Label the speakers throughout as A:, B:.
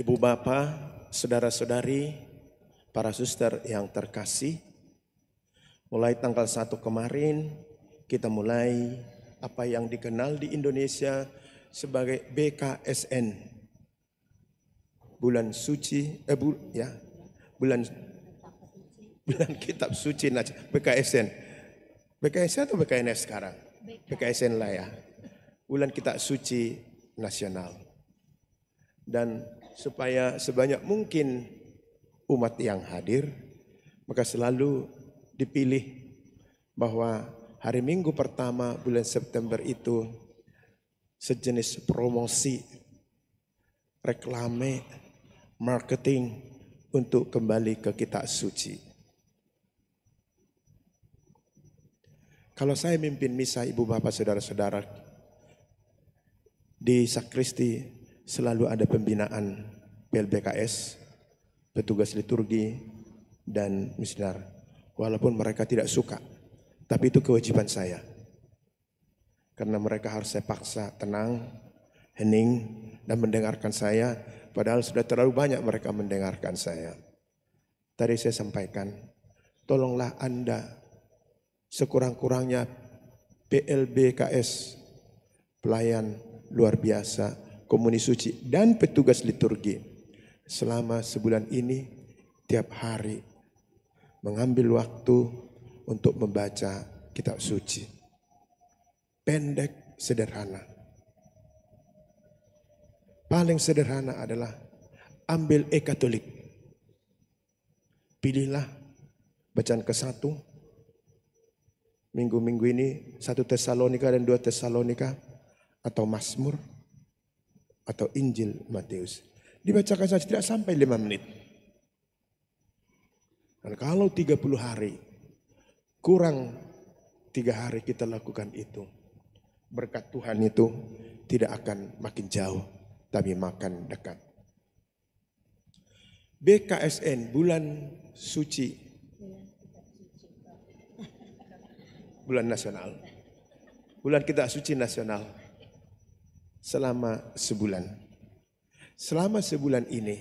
A: Ibu bapak, saudara-saudari, para suster yang terkasih, mulai tanggal 1 kemarin kita mulai apa yang dikenal di Indonesia sebagai BKSN. Bulan suci, eh bu, ya, bulan bulan kitab suci BKSN. BKSN atau BKNS sekarang? BKSN lah ya. Bulan kitab suci nasional. Dan supaya sebanyak mungkin umat yang hadir maka selalu dipilih bahwa hari Minggu pertama bulan September itu sejenis promosi reklame marketing untuk kembali ke kitab suci. Kalau saya mimpin misa ibu bapak saudara-saudara di sakristi selalu ada pembinaan PLBKS, petugas liturgi, dan misdar. Walaupun mereka tidak suka, tapi itu kewajiban saya. Karena mereka harus saya paksa tenang, hening, dan mendengarkan saya. Padahal sudah terlalu banyak mereka mendengarkan saya. Tadi saya sampaikan, tolonglah Anda sekurang-kurangnya PLBKS, pelayan luar biasa Komuni Suci dan petugas liturgi selama sebulan ini tiap hari mengambil waktu untuk membaca kitab suci. Pendek, sederhana. Paling sederhana adalah ambil e-katolik. Pilihlah bacaan ke satu. Minggu-minggu ini satu Tesalonika dan dua Tesalonika atau Mazmur atau Injil Matius. Dibacakan saja tidak sampai lima menit. Dan kalau 30 hari, kurang tiga hari kita lakukan itu. Berkat Tuhan itu tidak akan makin jauh, tapi makan dekat. BKSN bulan suci bulan nasional bulan kita suci nasional selama sebulan. Selama sebulan ini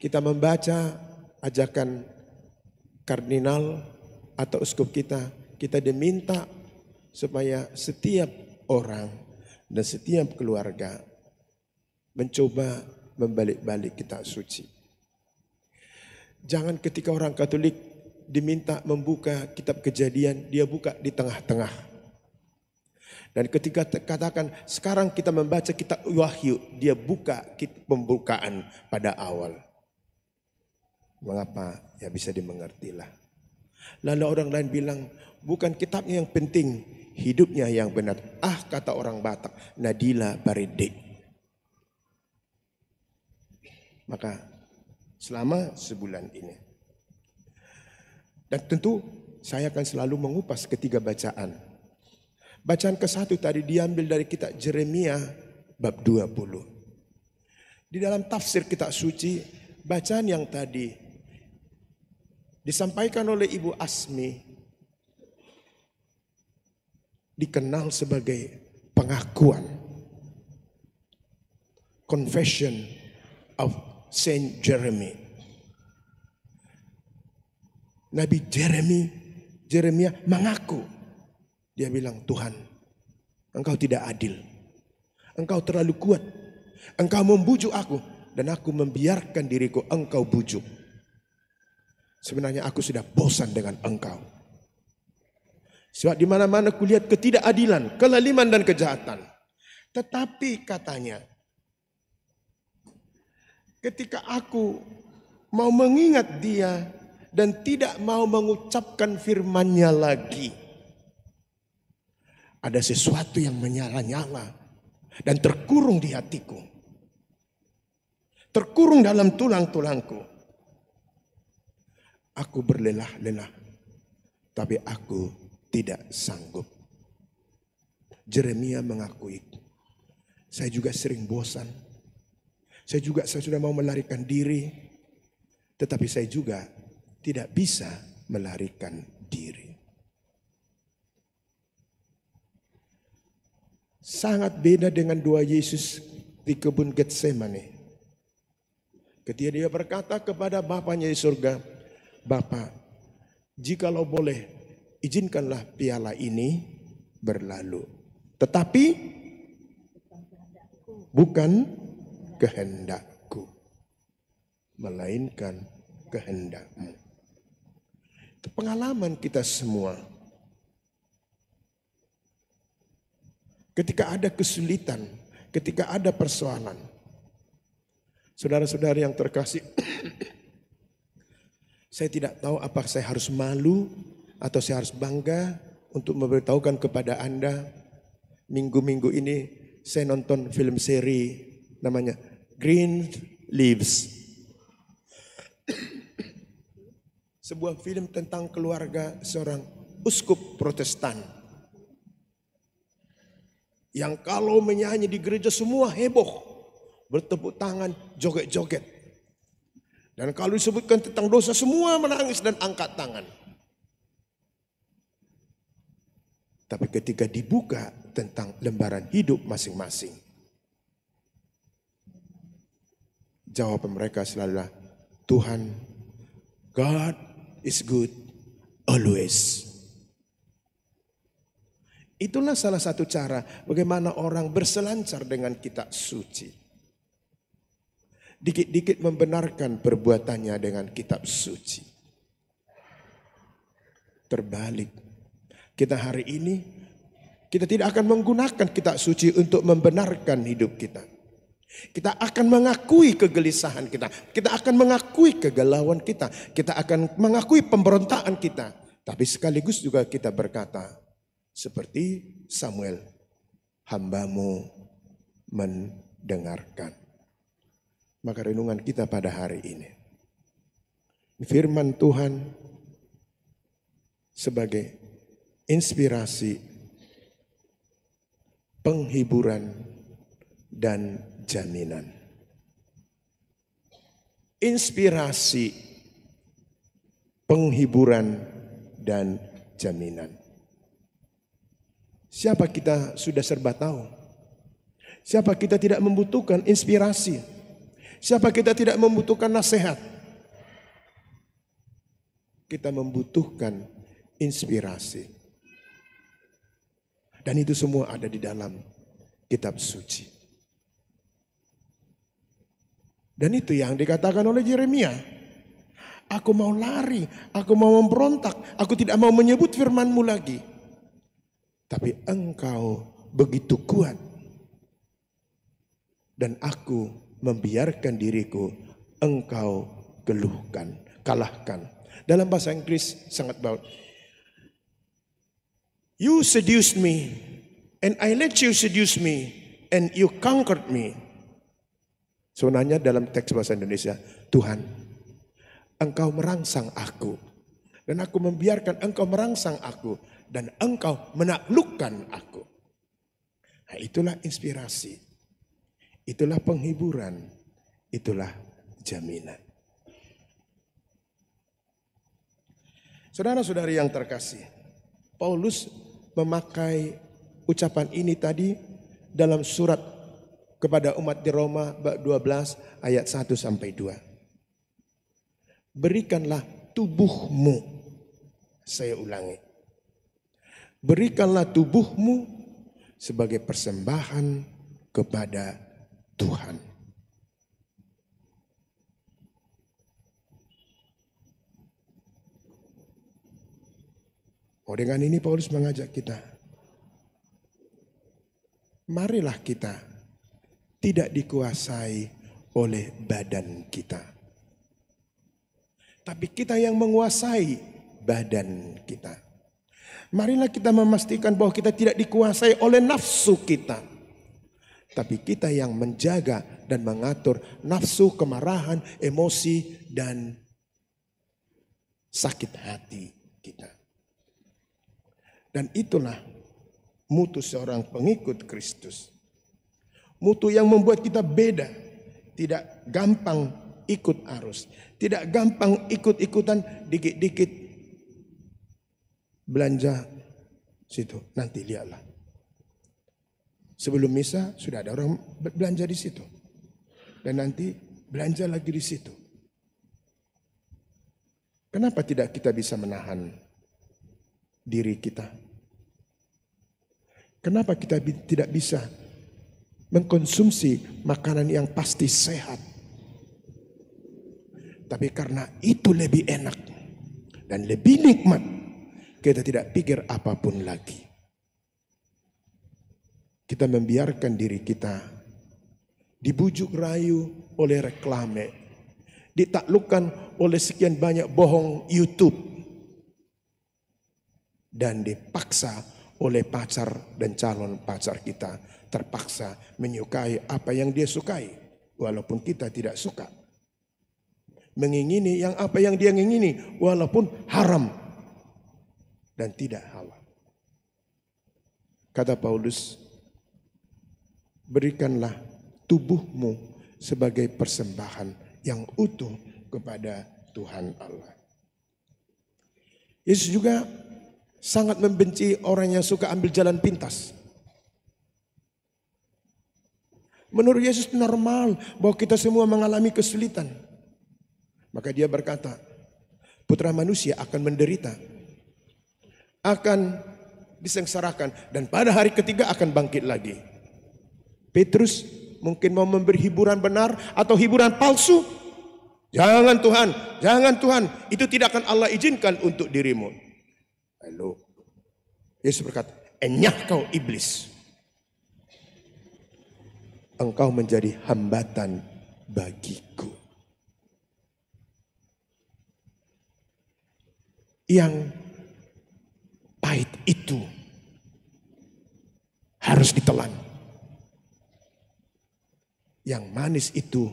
A: kita membaca ajakan kardinal atau uskup kita, kita diminta supaya setiap orang dan setiap keluarga mencoba membalik-balik kita suci. Jangan ketika orang Katolik diminta membuka kitab kejadian, dia buka di tengah-tengah. Dan ketika katakan sekarang kita membaca kitab Wahyu, dia buka pembukaan pada awal. Mengapa? Ya bisa dimengertilah. Lalu orang lain bilang, bukan kitabnya yang penting, hidupnya yang benar. Ah kata orang Batak, Nadila Baride. Maka selama sebulan ini. Dan tentu saya akan selalu mengupas ketiga bacaan Bacaan ke satu tadi diambil dari kitab Jeremia bab 20. Di dalam tafsir kitab suci, bacaan yang tadi disampaikan oleh Ibu Asmi dikenal sebagai pengakuan confession of Saint Jeremy. Nabi Jeremy Jeremia mengaku dia bilang, Tuhan, engkau tidak adil. Engkau terlalu kuat. Engkau membujuk aku. Dan aku membiarkan diriku engkau bujuk. Sebenarnya aku sudah bosan dengan engkau. Sebab di mana-mana kulihat ketidakadilan, kelaliman dan kejahatan. Tetapi katanya, ketika aku mau mengingat dia dan tidak mau mengucapkan firmannya lagi ada sesuatu yang menyala-nyala dan terkurung di hatiku. Terkurung dalam tulang-tulangku. Aku berlelah-lelah, tapi aku tidak sanggup. Jeremia mengakui, saya juga sering bosan. Saya juga saya sudah mau melarikan diri, tetapi saya juga tidak bisa melarikan diri. Sangat beda dengan doa Yesus di kebun Getsemane. Ketika dia berkata kepada Bapaknya di surga, Bapak, jikalau boleh, izinkanlah piala ini berlalu. Tetapi bukan kehendakku, melainkan kehendakmu. Itu pengalaman kita semua. ketika ada kesulitan, ketika ada persoalan. Saudara-saudara yang terkasih, saya tidak tahu apa saya harus malu atau saya harus bangga untuk memberitahukan kepada Anda minggu-minggu ini saya nonton film seri namanya Green Leaves. Sebuah film tentang keluarga seorang uskup Protestan yang kalau menyanyi di gereja semua heboh. Bertepuk tangan, joget-joget. Dan kalau disebutkan tentang dosa semua menangis dan angkat tangan. Tapi ketika dibuka tentang lembaran hidup masing-masing. Jawaban mereka selalu Tuhan God is good always. Itulah salah satu cara bagaimana orang berselancar dengan kitab suci. Dikit-dikit membenarkan perbuatannya dengan kitab suci. Terbalik. Kita hari ini kita tidak akan menggunakan kitab suci untuk membenarkan hidup kita. Kita akan mengakui kegelisahan kita. Kita akan mengakui kegalauan kita. Kita akan mengakui pemberontaan kita. Tapi sekaligus juga kita berkata, seperti Samuel, hambamu mendengarkan. Maka renungan kita pada hari ini. Firman Tuhan sebagai inspirasi, penghiburan, dan jaminan. Inspirasi, penghiburan, dan jaminan. Siapa kita sudah serba tahu? Siapa kita tidak membutuhkan inspirasi? Siapa kita tidak membutuhkan nasihat? Kita membutuhkan inspirasi. Dan itu semua ada di dalam kitab suci. Dan itu yang dikatakan oleh Yeremia. Aku mau lari, aku mau memberontak, aku tidak mau menyebut firmanmu lagi. Tapi engkau begitu kuat. Dan aku membiarkan diriku engkau geluhkan, kalahkan. Dalam bahasa Inggris sangat baik. You seduced me and I let you seduce me and you conquered me. Sebenarnya dalam teks bahasa Indonesia, Tuhan, engkau merangsang aku. Dan aku membiarkan engkau merangsang aku dan engkau menaklukkan aku. Nah, itulah inspirasi. Itulah penghiburan. Itulah jaminan. Saudara-saudari yang terkasih, Paulus memakai ucapan ini tadi dalam surat kepada umat di Roma bab 12 ayat 1 sampai 2. Berikanlah tubuhmu. Saya ulangi berikanlah tubuhmu sebagai persembahan kepada Tuhan. Oh, dengan ini Paulus mengajak kita. Marilah kita tidak dikuasai oleh badan kita. Tapi kita yang menguasai badan kita. Marilah kita memastikan bahwa kita tidak dikuasai oleh nafsu kita. Tapi kita yang menjaga dan mengatur nafsu, kemarahan, emosi, dan sakit hati kita. Dan itulah mutu seorang pengikut Kristus. Mutu yang membuat kita beda. Tidak gampang ikut arus. Tidak gampang ikut-ikutan dikit-dikit belanja situ. Nanti lihatlah. Sebelum misa sudah ada orang belanja di situ. Dan nanti belanja lagi di situ. Kenapa tidak kita bisa menahan diri kita? Kenapa kita tidak bisa mengkonsumsi makanan yang pasti sehat? Tapi karena itu lebih enak dan lebih nikmat kita tidak pikir apapun lagi. Kita membiarkan diri kita dibujuk rayu oleh reklame, ditaklukkan oleh sekian banyak bohong YouTube, dan dipaksa oleh pacar dan calon pacar kita terpaksa menyukai apa yang dia sukai walaupun kita tidak suka mengingini yang apa yang dia ingini walaupun haram dan tidak hawa. Kata Paulus, berikanlah tubuhmu sebagai persembahan yang utuh kepada Tuhan Allah. Yesus juga sangat membenci orang yang suka ambil jalan pintas. Menurut Yesus normal bahwa kita semua mengalami kesulitan. Maka dia berkata, putra manusia akan menderita akan disengsarakan dan pada hari ketiga akan bangkit lagi. Petrus mungkin mau memberi hiburan benar atau hiburan palsu. Jangan Tuhan, jangan Tuhan, itu tidak akan Allah izinkan untuk dirimu. Halo, Yesus berkata, "Enyah kau iblis. Engkau menjadi hambatan bagiku." Yang itu harus ditelan. Yang manis itu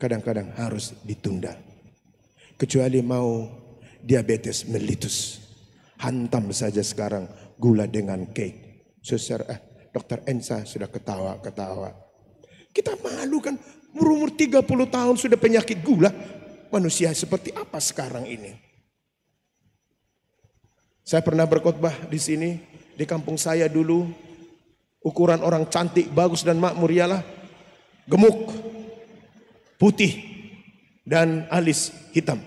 A: kadang-kadang harus ditunda. Kecuali mau diabetes melitus. Hantam saja sekarang gula dengan cake. Suster, eh, dokter Ensa sudah ketawa-ketawa. Kita malu kan berumur 30 tahun sudah penyakit gula. Manusia seperti apa sekarang ini? Saya pernah berkhotbah di sini, di kampung saya dulu. Ukuran orang cantik, bagus dan makmur ialah gemuk, putih, dan alis hitam.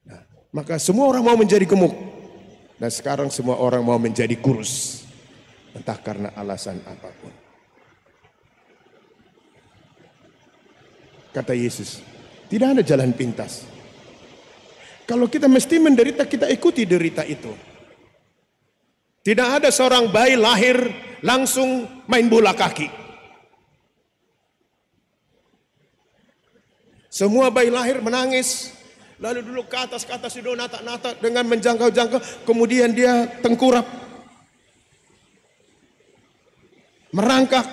A: Nah, maka semua orang mau menjadi gemuk. Dan sekarang semua orang mau menjadi kurus. Entah karena alasan apapun. Kata Yesus, tidak ada jalan pintas. Kalau kita mesti menderita, kita ikuti derita itu. Tidak ada seorang bayi lahir langsung main bola kaki. Semua bayi lahir menangis, lalu dulu ke atas ke atas sudah nata-nata dengan menjangkau-jangkau, kemudian dia tengkurap. Merangkak,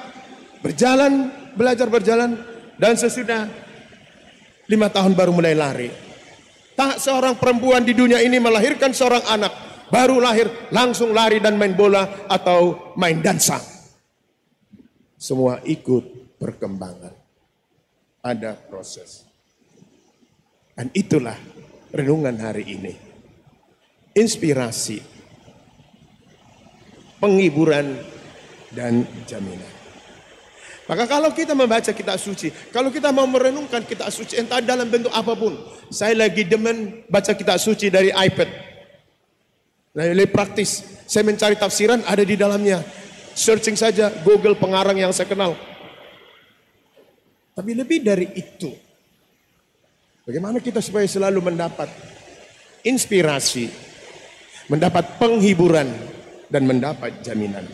A: berjalan, belajar berjalan, dan sesudah lima tahun baru mulai lari. Tak seorang perempuan di dunia ini melahirkan seorang anak, baru lahir langsung lari dan main bola atau main dansa. Semua ikut perkembangan. Ada proses. Dan itulah renungan hari ini. Inspirasi, penghiburan, dan jaminan. Maka kalau kita membaca kitab suci, kalau kita mau merenungkan kitab suci entah dalam bentuk apapun. Saya lagi demen baca kitab suci dari iPad. Nah, Lebih praktis. Saya mencari tafsiran ada di dalamnya. Searching saja Google pengarang yang saya kenal. Tapi lebih dari itu. Bagaimana kita supaya selalu mendapat inspirasi, mendapat penghiburan dan mendapat jaminan.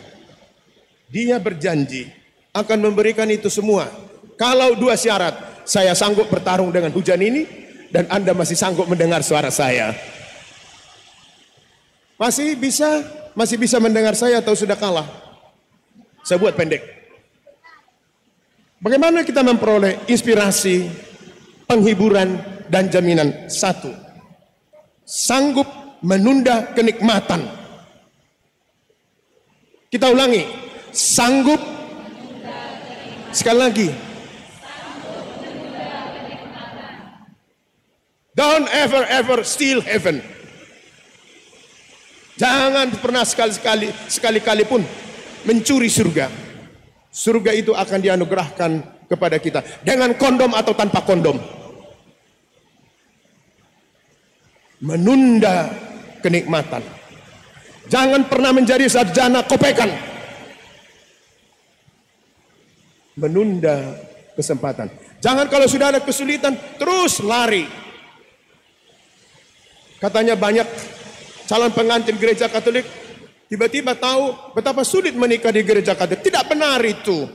A: Dia berjanji akan memberikan itu semua. Kalau dua syarat, saya sanggup bertarung dengan hujan ini dan Anda masih sanggup mendengar suara saya. Masih bisa, masih bisa mendengar saya atau sudah kalah? Saya buat pendek. Bagaimana kita memperoleh inspirasi, penghiburan dan jaminan? Satu. Sanggup menunda kenikmatan. Kita ulangi, sanggup Sekali lagi. Don't ever ever steal heaven. Jangan pernah sekali-sekali sekali-kali pun mencuri surga. Surga itu akan dianugerahkan kepada kita dengan kondom atau tanpa kondom. Menunda kenikmatan. Jangan pernah menjadi sarjana kopekan menunda kesempatan. Jangan kalau sudah ada kesulitan terus lari. Katanya banyak calon pengantin gereja Katolik tiba-tiba tahu betapa sulit menikah di gereja Katolik. Tidak benar itu.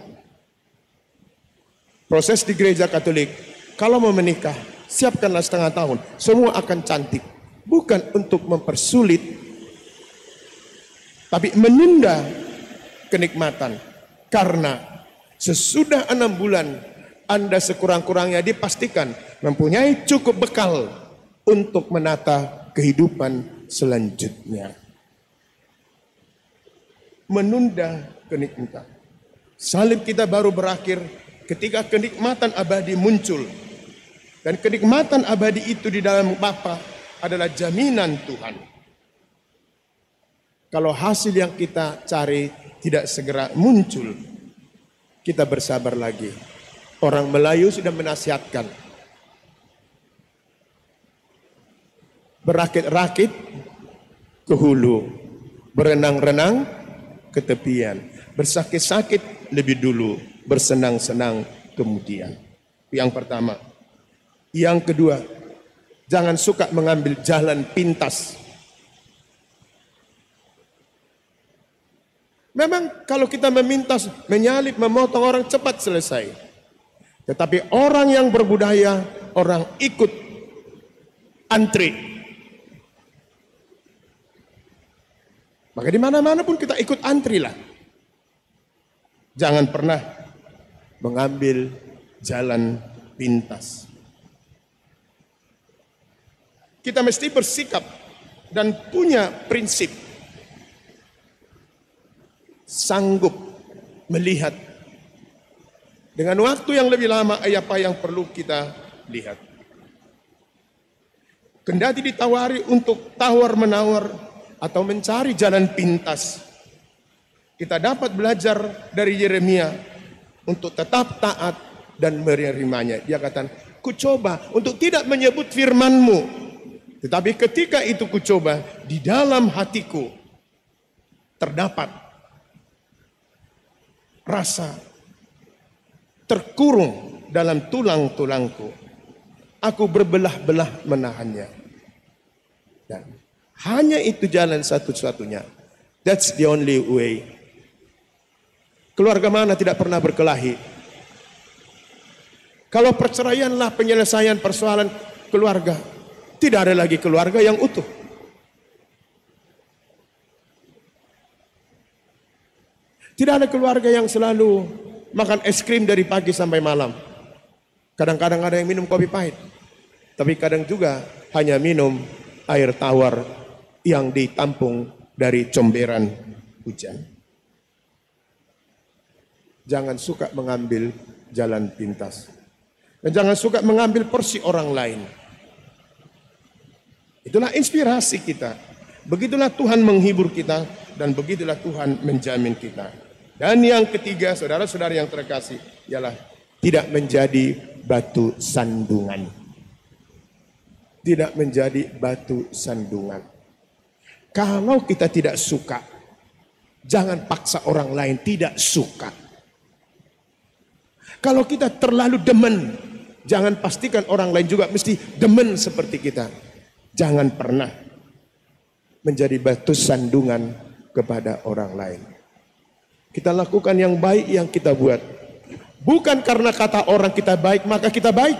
A: Proses di gereja Katolik, kalau mau menikah, siapkanlah setengah tahun. Semua akan cantik. Bukan untuk mempersulit, tapi menunda kenikmatan. Karena Sesudah enam bulan Anda sekurang-kurangnya dipastikan mempunyai cukup bekal untuk menata kehidupan selanjutnya. Menunda kenikmatan. Salib kita baru berakhir ketika kenikmatan abadi muncul. Dan kenikmatan abadi itu di dalam Bapa adalah jaminan Tuhan. Kalau hasil yang kita cari tidak segera muncul, kita bersabar lagi. Orang Melayu sudah menasihatkan. Berakit-rakit ke hulu. Berenang-renang ke tepian. Bersakit-sakit lebih dulu. Bersenang-senang kemudian. Yang pertama. Yang kedua. Jangan suka mengambil jalan pintas Memang kalau kita meminta, menyalip, memotong orang cepat selesai. Tetapi orang yang berbudaya, orang ikut antri. Maka di mana-mana pun kita ikut antri lah. Jangan pernah mengambil jalan pintas. Kita mesti bersikap dan punya prinsip sanggup melihat. Dengan waktu yang lebih lama, apa yang perlu kita lihat. Kendati ditawari untuk tawar-menawar atau mencari jalan pintas, kita dapat belajar dari Yeremia untuk tetap taat dan menerimanya. Dia katakan, kucoba untuk tidak menyebut firmanmu. Tetapi ketika itu kucoba, di dalam hatiku terdapat rasa terkurung dalam tulang-tulangku. Aku berbelah-belah menahannya. Dan ya. hanya itu jalan satu-satunya. That's the only way. Keluarga mana tidak pernah berkelahi? Kalau perceraianlah penyelesaian persoalan keluarga. Tidak ada lagi keluarga yang utuh. Tidak ada keluarga yang selalu makan es krim dari pagi sampai malam. Kadang-kadang ada yang minum kopi pahit. Tapi kadang juga hanya minum air tawar yang ditampung dari comberan hujan. Jangan suka mengambil jalan pintas. Dan jangan suka mengambil porsi orang lain. Itulah inspirasi kita. Begitulah Tuhan menghibur kita dan begitulah Tuhan menjamin kita. Dan yang ketiga, saudara-saudara yang terkasih, ialah tidak menjadi batu sandungan. Tidak menjadi batu sandungan. Kalau kita tidak suka, jangan paksa orang lain tidak suka. Kalau kita terlalu demen, jangan pastikan orang lain juga mesti demen seperti kita. Jangan pernah menjadi batu sandungan kepada orang lain. Kita lakukan yang baik yang kita buat. Bukan karena kata orang kita baik maka kita baik.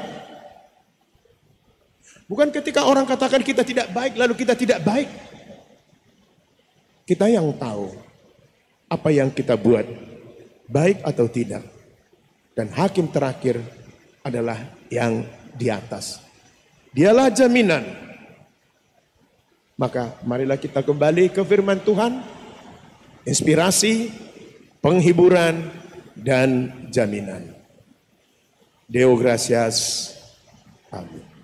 A: Bukan ketika orang katakan kita tidak baik lalu kita tidak baik. Kita yang tahu apa yang kita buat baik atau tidak. Dan hakim terakhir adalah yang di atas. Dialah jaminan. Maka marilah kita kembali ke firman Tuhan. Inspirasi penghiburan, dan jaminan. Deo gracias. Amin.